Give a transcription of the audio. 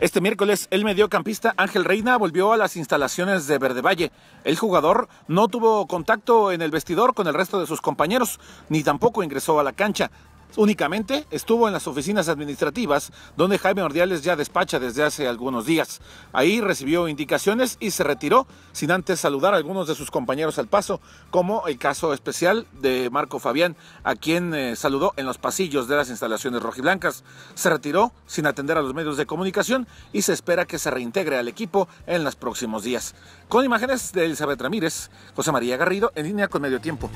Este miércoles, el mediocampista Ángel Reina volvió a las instalaciones de Verde Valle. El jugador no tuvo contacto en el vestidor con el resto de sus compañeros, ni tampoco ingresó a la cancha únicamente estuvo en las oficinas administrativas donde Jaime Ordiales ya despacha desde hace algunos días. Ahí recibió indicaciones y se retiró sin antes saludar a algunos de sus compañeros al paso, como el caso especial de Marco Fabián, a quien eh, saludó en los pasillos de las instalaciones rojiblancas. Se retiró sin atender a los medios de comunicación y se espera que se reintegre al equipo en los próximos días. Con imágenes de Elizabeth Ramírez, José María Garrido en línea con medio tiempo.